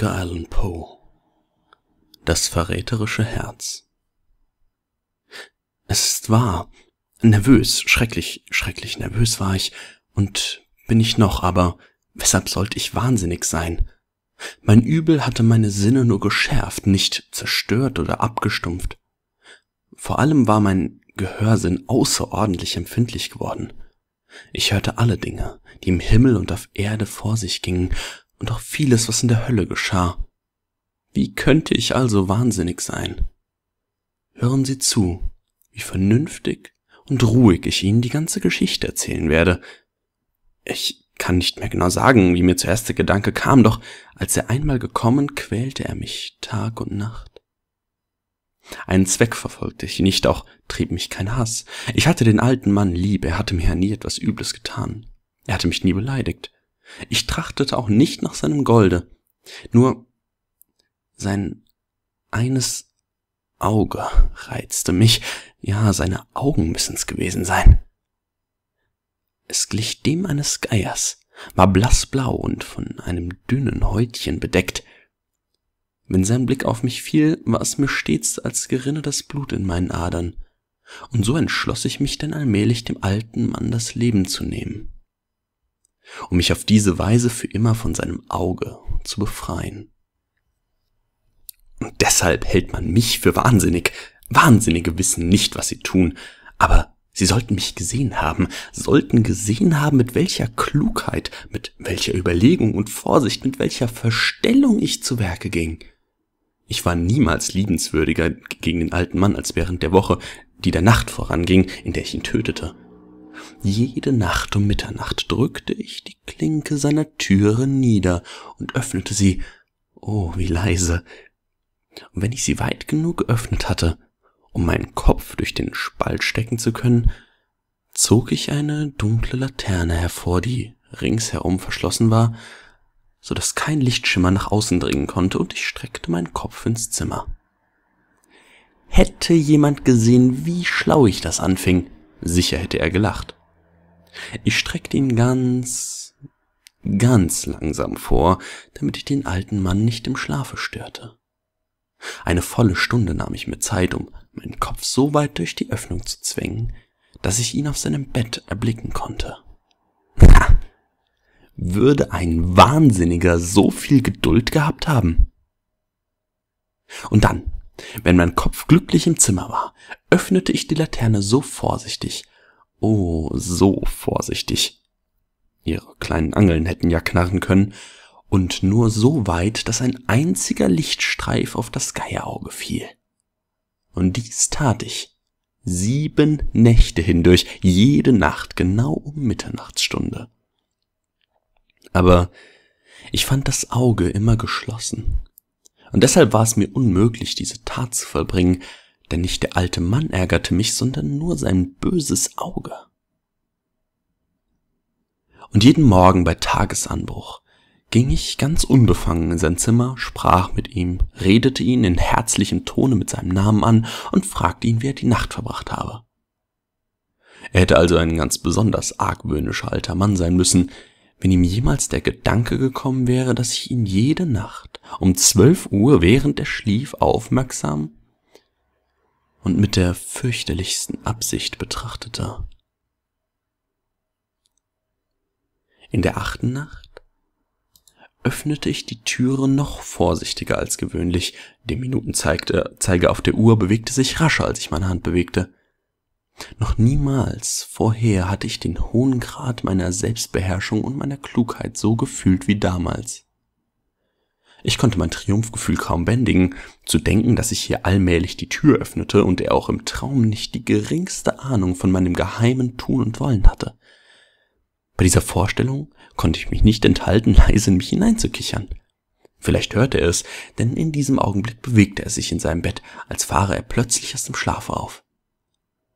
Edgar Allan Poe Das verräterische Herz Es ist wahr, nervös, schrecklich, schrecklich nervös war ich und bin ich noch, aber weshalb sollte ich wahnsinnig sein? Mein Übel hatte meine Sinne nur geschärft, nicht zerstört oder abgestumpft. Vor allem war mein Gehörsinn außerordentlich empfindlich geworden. Ich hörte alle Dinge, die im Himmel und auf Erde vor sich gingen, und auch vieles, was in der Hölle geschah. Wie könnte ich also wahnsinnig sein? Hören Sie zu, wie vernünftig und ruhig ich Ihnen die ganze Geschichte erzählen werde. Ich kann nicht mehr genau sagen, wie mir zuerst der Gedanke kam, doch als er einmal gekommen, quälte er mich Tag und Nacht. Einen Zweck verfolgte ich nicht, auch trieb mich kein Hass. Ich hatte den alten Mann lieb, er hatte mir nie etwas Übles getan. Er hatte mich nie beleidigt. Ich trachtete auch nicht nach seinem Golde, nur sein eines Auge reizte mich, ja, seine Augen müssen's gewesen sein. Es glich dem eines Geiers, war blassblau und von einem dünnen Häutchen bedeckt. Wenn sein Blick auf mich fiel, war es mir stets, als gerinne das Blut in meinen Adern, und so entschloss ich mich denn allmählich dem alten Mann das Leben zu nehmen um mich auf diese Weise für immer von seinem Auge zu befreien. Und deshalb hält man mich für wahnsinnig. Wahnsinnige wissen nicht, was sie tun, aber sie sollten mich gesehen haben, sollten gesehen haben, mit welcher Klugheit, mit welcher Überlegung und Vorsicht, mit welcher Verstellung ich zu Werke ging. Ich war niemals liebenswürdiger gegen den alten Mann als während der Woche, die der Nacht voranging, in der ich ihn tötete. Jede Nacht um Mitternacht drückte ich die Klinke seiner Türe nieder und öffnete sie, oh, wie leise. Und wenn ich sie weit genug geöffnet hatte, um meinen Kopf durch den Spalt stecken zu können, zog ich eine dunkle Laterne hervor, die ringsherum verschlossen war, so dass kein Lichtschimmer nach außen dringen konnte, und ich streckte meinen Kopf ins Zimmer. Hätte jemand gesehen, wie schlau ich das anfing, Sicher hätte er gelacht. Ich streckte ihn ganz, ganz langsam vor, damit ich den alten Mann nicht im Schlafe störte. Eine volle Stunde nahm ich mir Zeit, um meinen Kopf so weit durch die Öffnung zu zwängen, dass ich ihn auf seinem Bett erblicken konnte. Ha! Würde ein Wahnsinniger so viel Geduld gehabt haben? Und dann wenn mein Kopf glücklich im Zimmer war, öffnete ich die Laterne so vorsichtig, oh, so vorsichtig. Ihre kleinen Angeln hätten ja knarren können, und nur so weit, dass ein einziger Lichtstreif auf das Geierauge fiel. Und dies tat ich. Sieben Nächte hindurch, jede Nacht genau um Mitternachtsstunde. Aber ich fand das Auge immer geschlossen und deshalb war es mir unmöglich, diese Tat zu vollbringen, denn nicht der alte Mann ärgerte mich, sondern nur sein böses Auge. Und jeden Morgen bei Tagesanbruch ging ich ganz unbefangen in sein Zimmer, sprach mit ihm, redete ihn in herzlichem Tone mit seinem Namen an und fragte ihn, wie er die Nacht verbracht habe. Er hätte also ein ganz besonders argwöhnischer alter Mann sein müssen, wenn ihm jemals der Gedanke gekommen wäre, dass ich ihn jede Nacht um zwölf Uhr, während er schlief, aufmerksam und mit der fürchterlichsten Absicht betrachtete. In der achten Nacht öffnete ich die Türe noch vorsichtiger als gewöhnlich. Der Minutenzeiger auf der Uhr bewegte sich rascher, als ich meine Hand bewegte. Noch niemals vorher hatte ich den hohen Grad meiner Selbstbeherrschung und meiner Klugheit so gefühlt wie damals. Ich konnte mein Triumphgefühl kaum bändigen, zu denken, dass ich hier allmählich die Tür öffnete und er auch im Traum nicht die geringste Ahnung von meinem geheimen Tun und Wollen hatte. Bei dieser Vorstellung konnte ich mich nicht enthalten, leise in mich hineinzukichern. Vielleicht hörte er es, denn in diesem Augenblick bewegte er sich in seinem Bett, als fahre er plötzlich aus dem Schlaf auf.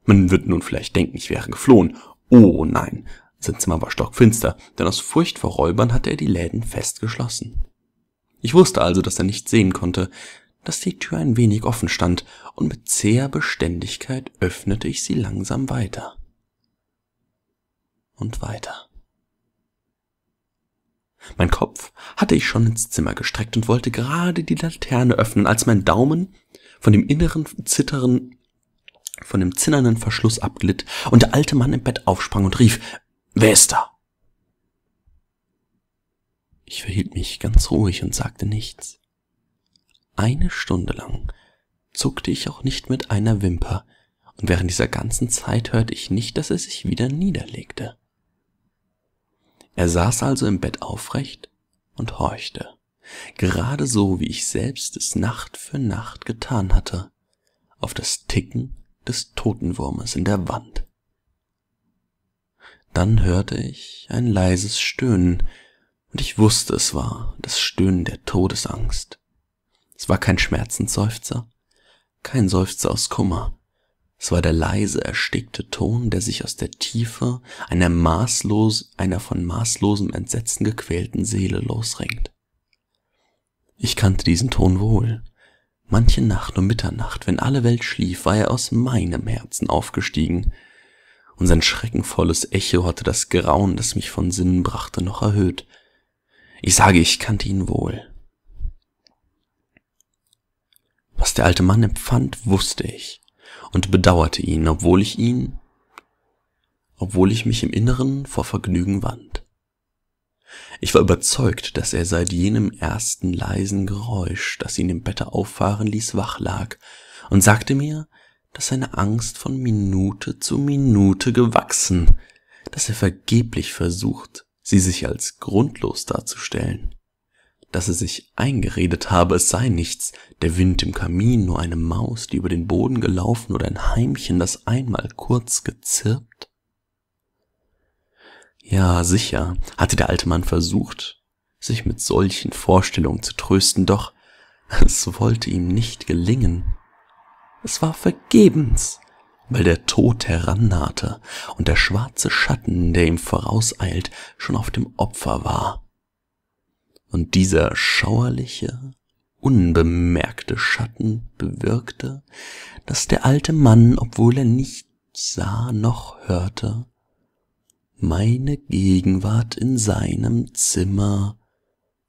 Man wird nun vielleicht denken, ich wäre geflohen. Oh nein, sein Zimmer war stockfinster, denn aus Furcht vor Räubern hatte er die Läden festgeschlossen. Ich wusste also, dass er nicht sehen konnte, dass die Tür ein wenig offen stand, und mit zäher Beständigkeit öffnete ich sie langsam weiter. Und weiter. Mein Kopf hatte ich schon ins Zimmer gestreckt und wollte gerade die Laterne öffnen, als mein Daumen von dem inneren Zittern von dem zinnernen Verschluss abglitt und der alte Mann im Bett aufsprang und rief, »Wer ist da?« Ich verhielt mich ganz ruhig und sagte nichts. Eine Stunde lang zuckte ich auch nicht mit einer Wimper, und während dieser ganzen Zeit hörte ich nicht, dass er sich wieder niederlegte. Er saß also im Bett aufrecht und horchte, gerade so, wie ich selbst es Nacht für Nacht getan hatte, auf das Ticken des Totenwurmes in der Wand. Dann hörte ich ein leises Stöhnen, und ich wusste, es war das Stöhnen der Todesangst. Es war kein Schmerzensseufzer, kein Seufzer aus Kummer. Es war der leise, erstickte Ton, der sich aus der Tiefe einer maßlos, einer von maßlosem Entsetzen gequälten Seele losringt. Ich kannte diesen Ton wohl. Manche Nacht um Mitternacht, wenn alle Welt schlief, war er aus meinem Herzen aufgestiegen, und sein schreckenvolles Echo hatte das Grauen, das mich von Sinnen brachte, noch erhöht. Ich sage, ich kannte ihn wohl. Was der alte Mann empfand, wusste ich und bedauerte ihn, obwohl ich ihn, obwohl ich mich im Inneren vor Vergnügen wand. Ich war überzeugt, dass er seit jenem ersten leisen Geräusch, das ihn im Bette auffahren ließ, wach lag, und sagte mir, dass seine Angst von Minute zu Minute gewachsen, dass er vergeblich versucht, sie sich als grundlos darzustellen, dass er sich eingeredet habe, es sei nichts, der Wind im Kamin, nur eine Maus, die über den Boden gelaufen oder ein Heimchen, das einmal kurz gezirpt ja, sicher hatte der alte Mann versucht, sich mit solchen Vorstellungen zu trösten, doch es wollte ihm nicht gelingen. Es war vergebens, weil der Tod herannahte und der schwarze Schatten, der ihm vorauseilt, schon auf dem Opfer war. Und dieser schauerliche, unbemerkte Schatten bewirkte, dass der alte Mann, obwohl er nicht sah noch hörte, meine Gegenwart in seinem Zimmer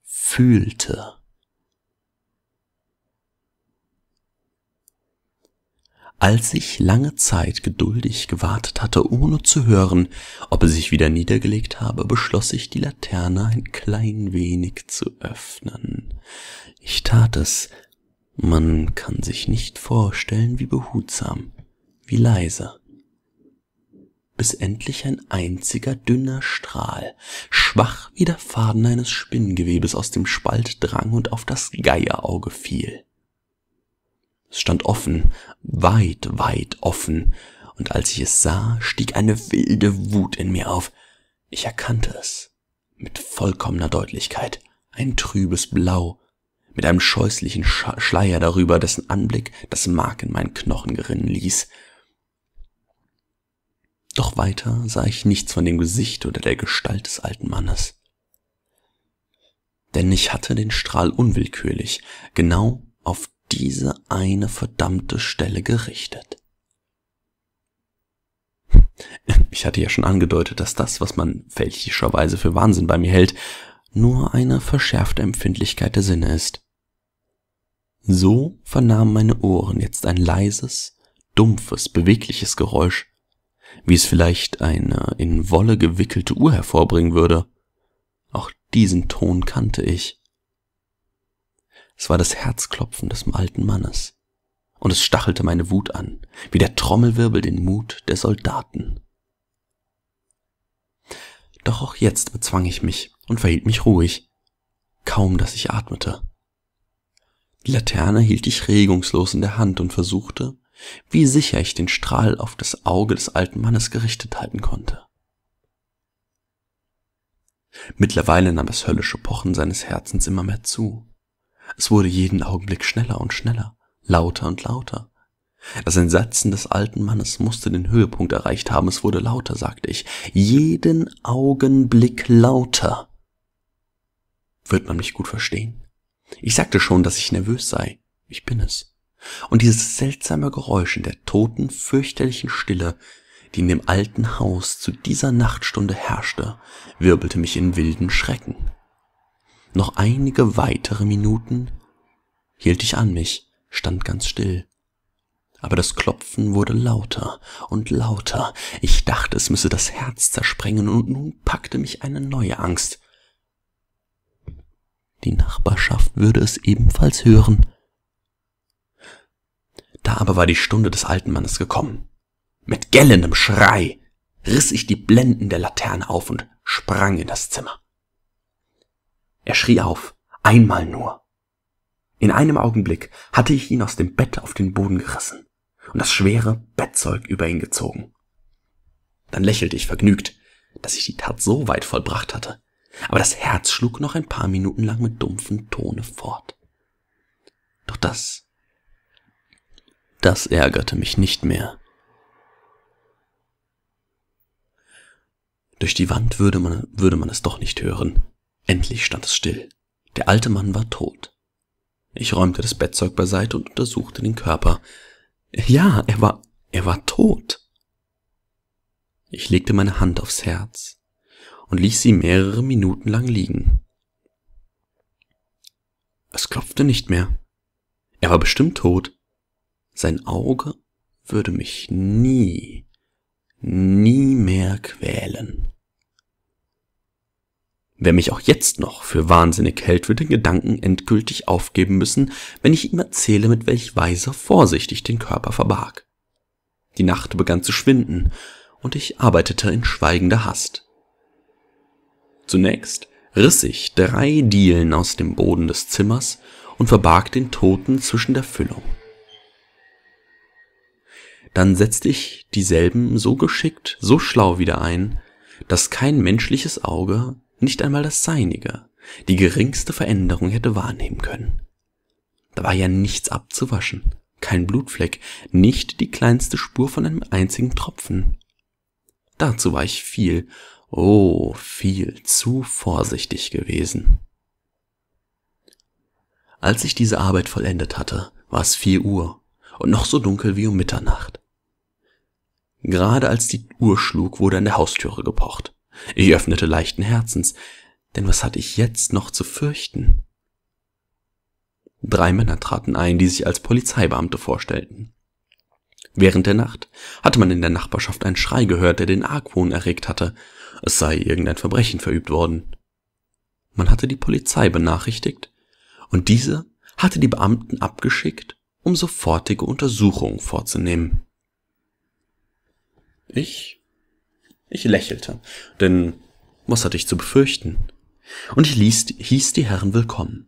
fühlte. Als ich lange Zeit geduldig gewartet hatte, ohne zu hören, ob er sich wieder niedergelegt habe, beschloss ich, die Laterne ein klein wenig zu öffnen. Ich tat es. Man kann sich nicht vorstellen, wie behutsam, wie leise es endlich ein einziger dünner Strahl, schwach wie der Faden eines Spinngewebes aus dem Spalt drang und auf das Geierauge fiel. Es stand offen, weit, weit offen, und als ich es sah, stieg eine wilde Wut in mir auf. Ich erkannte es mit vollkommener Deutlichkeit, ein trübes Blau, mit einem scheußlichen Schleier darüber, dessen Anblick das Mark in meinen Knochen gerinnen ließ, doch weiter sah ich nichts von dem Gesicht oder der Gestalt des alten Mannes. Denn ich hatte den Strahl unwillkürlich genau auf diese eine verdammte Stelle gerichtet. Ich hatte ja schon angedeutet, dass das, was man fälschischerweise für Wahnsinn bei mir hält, nur eine verschärfte Empfindlichkeit der Sinne ist. So vernahmen meine Ohren jetzt ein leises, dumpfes, bewegliches Geräusch, wie es vielleicht eine in Wolle gewickelte Uhr hervorbringen würde. Auch diesen Ton kannte ich. Es war das Herzklopfen des alten Mannes, und es stachelte meine Wut an, wie der Trommelwirbel den Mut der Soldaten. Doch auch jetzt bezwang ich mich und verhielt mich ruhig, kaum dass ich atmete. Die Laterne hielt ich regungslos in der Hand und versuchte, wie sicher ich den Strahl auf das Auge des alten Mannes gerichtet halten konnte. Mittlerweile nahm das höllische Pochen seines Herzens immer mehr zu. Es wurde jeden Augenblick schneller und schneller, lauter und lauter. Das Entsetzen des alten Mannes musste den Höhepunkt erreicht haben, es wurde lauter, sagte ich, jeden Augenblick lauter. Wird man mich gut verstehen? Ich sagte schon, dass ich nervös sei. Ich bin es. Und dieses seltsame Geräusch in der toten, fürchterlichen Stille, die in dem alten Haus zu dieser Nachtstunde herrschte, wirbelte mich in wilden Schrecken. Noch einige weitere Minuten hielt ich an mich, stand ganz still. Aber das Klopfen wurde lauter und lauter. Ich dachte, es müsse das Herz zersprengen, und nun packte mich eine neue Angst. Die Nachbarschaft würde es ebenfalls hören aber war die Stunde des alten Mannes gekommen. Mit gellendem Schrei riss ich die Blenden der Laterne auf und sprang in das Zimmer. Er schrie auf, einmal nur. In einem Augenblick hatte ich ihn aus dem Bett auf den Boden gerissen und das schwere Bettzeug über ihn gezogen. Dann lächelte ich vergnügt, dass ich die Tat so weit vollbracht hatte, aber das Herz schlug noch ein paar Minuten lang mit dumpfen Tone fort. Doch das das ärgerte mich nicht mehr. Durch die Wand würde man, würde man es doch nicht hören. Endlich stand es still. Der alte Mann war tot. Ich räumte das Bettzeug beiseite und untersuchte den Körper. Ja, er war, er war tot. Ich legte meine Hand aufs Herz und ließ sie mehrere Minuten lang liegen. Es klopfte nicht mehr. Er war bestimmt tot. Sein Auge würde mich nie, nie mehr quälen. Wer mich auch jetzt noch für wahnsinnig hält, wird den Gedanken endgültig aufgeben müssen, wenn ich ihm erzähle, mit welch weiser Vorsicht ich den Körper verbarg. Die Nacht begann zu schwinden, und ich arbeitete in schweigender Hast. Zunächst riss ich drei Dielen aus dem Boden des Zimmers und verbarg den Toten zwischen der Füllung dann setzt ich dieselben so geschickt, so schlau wieder ein, dass kein menschliches Auge, nicht einmal das seinige, die geringste Veränderung hätte wahrnehmen können. Da war ja nichts abzuwaschen, kein Blutfleck, nicht die kleinste Spur von einem einzigen Tropfen. Dazu war ich viel, oh, viel zu vorsichtig gewesen. Als ich diese Arbeit vollendet hatte, war es vier Uhr und noch so dunkel wie um Mitternacht. Gerade als die Uhr schlug, wurde an der Haustüre gepocht. Ich öffnete leichten Herzens, denn was hatte ich jetzt noch zu fürchten? Drei Männer traten ein, die sich als Polizeibeamte vorstellten. Während der Nacht hatte man in der Nachbarschaft einen Schrei gehört, der den Argwohn erregt hatte. Es sei irgendein Verbrechen verübt worden. Man hatte die Polizei benachrichtigt und diese hatte die Beamten abgeschickt, um sofortige Untersuchungen vorzunehmen. Ich? Ich lächelte, denn was hatte ich zu befürchten? Und ich ließ, hieß die Herren willkommen.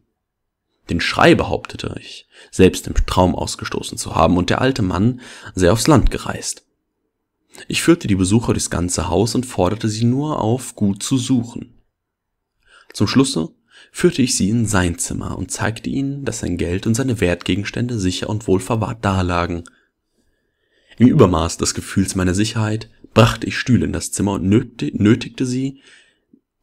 Den Schrei behauptete ich, selbst im Traum ausgestoßen zu haben und der alte Mann sei aufs Land gereist. Ich führte die Besucher durchs ganze Haus und forderte sie nur auf, gut zu suchen. Zum Schlusse führte ich sie in sein Zimmer und zeigte ihnen, dass sein Geld und seine Wertgegenstände sicher und wohl verwahrt dalagen im Übermaß des Gefühls meiner Sicherheit brachte ich Stühle in das Zimmer und nötigte sie,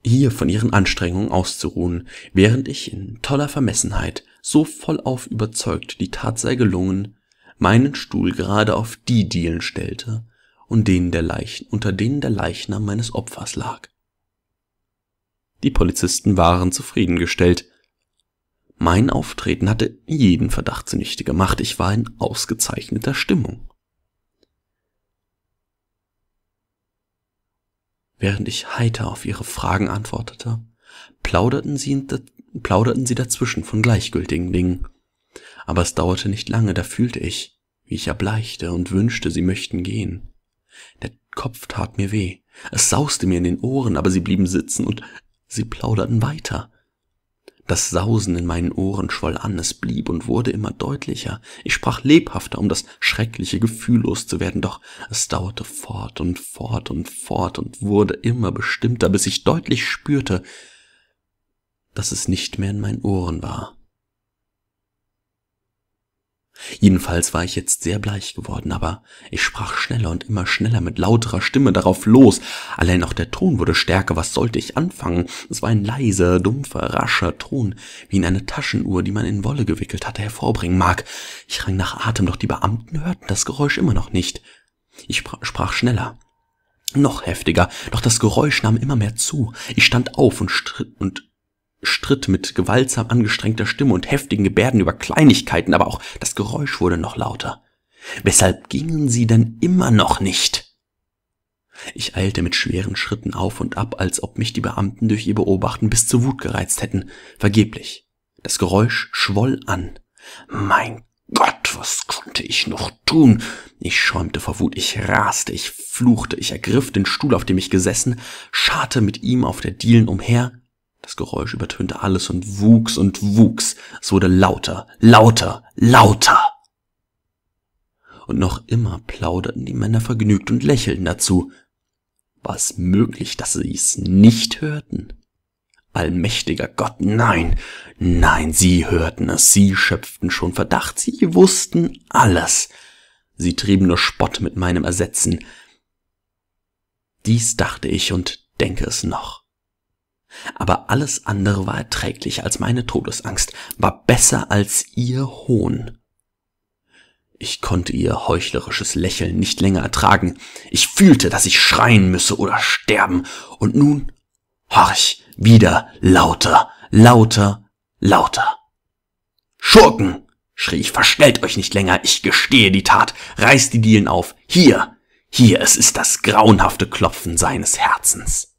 hier von ihren Anstrengungen auszuruhen, während ich in toller Vermessenheit, so vollauf überzeugt, die Tat sei gelungen, meinen Stuhl gerade auf die Dielen stellte, und denen der Leichen, unter denen der Leichnam meines Opfers lag. Die Polizisten waren zufriedengestellt. Mein Auftreten hatte jeden Verdacht zunichte gemacht, ich war in ausgezeichneter Stimmung. Während ich heiter auf ihre Fragen antwortete, plauderten sie, plauderten sie dazwischen von gleichgültigen Dingen. Aber es dauerte nicht lange, da fühlte ich, wie ich erbleichte und wünschte, sie möchten gehen. Der Kopf tat mir weh, es sauste mir in den Ohren, aber sie blieben sitzen und sie plauderten weiter. Das Sausen in meinen Ohren schwoll an, es blieb und wurde immer deutlicher. Ich sprach lebhafter, um das schreckliche Gefühl loszuwerden, doch es dauerte fort und fort und fort und wurde immer bestimmter, bis ich deutlich spürte, dass es nicht mehr in meinen Ohren war, Jedenfalls war ich jetzt sehr bleich geworden, aber ich sprach schneller und immer schneller mit lauterer Stimme darauf los. Allein auch der Ton wurde stärker. Was sollte ich anfangen? Es war ein leiser, dumpfer, rascher Ton, wie in eine Taschenuhr, die man in Wolle gewickelt hatte, hervorbringen mag. Ich rang nach Atem, doch die Beamten hörten das Geräusch immer noch nicht. Ich sprach schneller, noch heftiger, doch das Geräusch nahm immer mehr zu. Ich stand auf und, stritt und stritt mit gewaltsam angestrengter Stimme und heftigen Gebärden über Kleinigkeiten, aber auch das Geräusch wurde noch lauter. Weshalb gingen sie denn immer noch nicht? Ich eilte mit schweren Schritten auf und ab, als ob mich die Beamten durch ihr Beobachten bis zur Wut gereizt hätten. Vergeblich. Das Geräusch schwoll an. Mein Gott, was konnte ich noch tun? Ich schäumte vor Wut, ich raste, ich fluchte, ich ergriff den Stuhl, auf dem ich gesessen, scharte mit ihm auf der Dielen umher das Geräusch übertönte alles und wuchs und wuchs. Es wurde lauter, lauter, lauter. Und noch immer plauderten die Männer vergnügt und lächelten dazu. War es möglich, dass sie es nicht hörten? Allmächtiger Gott, nein, nein, sie hörten es, sie schöpften schon Verdacht, sie wussten alles. Sie trieben nur Spott mit meinem Ersetzen. Dies dachte ich und denke es noch aber alles andere war erträglich als meine Todesangst, war besser als ihr Hohn. Ich konnte ihr heuchlerisches Lächeln nicht länger ertragen. Ich fühlte, dass ich schreien müsse oder sterben. Und nun, horch, wieder lauter, lauter, lauter. Schurken! schrie ich, verstellt euch nicht länger, ich gestehe die Tat, reißt die Dielen auf, hier, hier, es ist das grauenhafte Klopfen seines Herzens.